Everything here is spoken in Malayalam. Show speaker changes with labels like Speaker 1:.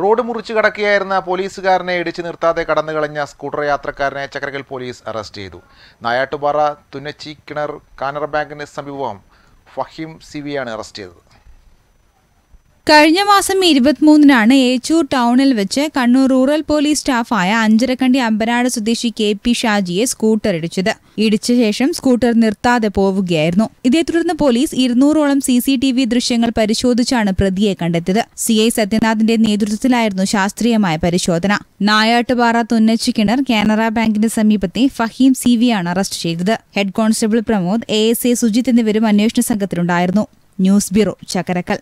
Speaker 1: റോഡ് മുറിച്ചു കടക്കുകയായിരുന്ന പോലീസുകാരനെ ഇടിച്ചു നിർത്താതെ കളഞ്ഞ സ്കൂട്ടർ യാത്രക്കാരനെ ചക്രകൽ പോലീസ് അറസ്റ്റ് ചെയ്തു നായാട്ടുപാറ തുന്നച്ചി കിണർ കാനറ ബാങ്കിന് സമീപം ഫഹീം സിവിയാണ് അറസ്റ്റ് ചെയ്തത്
Speaker 2: കഴിഞ്ഞ മാസം ഇരുപത്തിമൂന്നിനാണ് ഏച്ചൂർ ടൗണിൽ വെച്ച് കണ്ണൂർ റൂറൽ പോലീസ് സ്റ്റാഫായ അഞ്ചരക്കണ്ടി അമ്പനാട് സ്വദേശി കെ പി ഷാജിയെ സ്കൂട്ടർ ഇടിച്ചത് ഇടിച്ച ശേഷം സ്കൂട്ടർ നിർത്താതെ പോവുകയായിരുന്നു ഇതേ തുടർന്ന് പോലീസ് ഇരുന്നൂറോളം സി സി ടി വി ദൃശ്യങ്ങൾ പരിശോധിച്ചാണ് പ്രതിയെ കണ്ടെത്തിയത് സി ഐ സത്യനാഥിന്റെ നേതൃത്വത്തിലായിരുന്നു ശാസ്ത്രീയമായ പരിശോധന നായാട്ടുപാറ തുന്നച്ചു കിണർ കാനറ ബാങ്കിന്റെ സമീപത്തെ ഫഹീം സി ആണ് അറസ്റ്റ് ചെയ്തത് head constable Pramod A S A Sujith എന്നിവരും അന്വേഷണ സംഘത്തിലുണ്ടായിരുന്നു ന്യൂസ് ബ്യൂറോ ചക്കരക്കൽ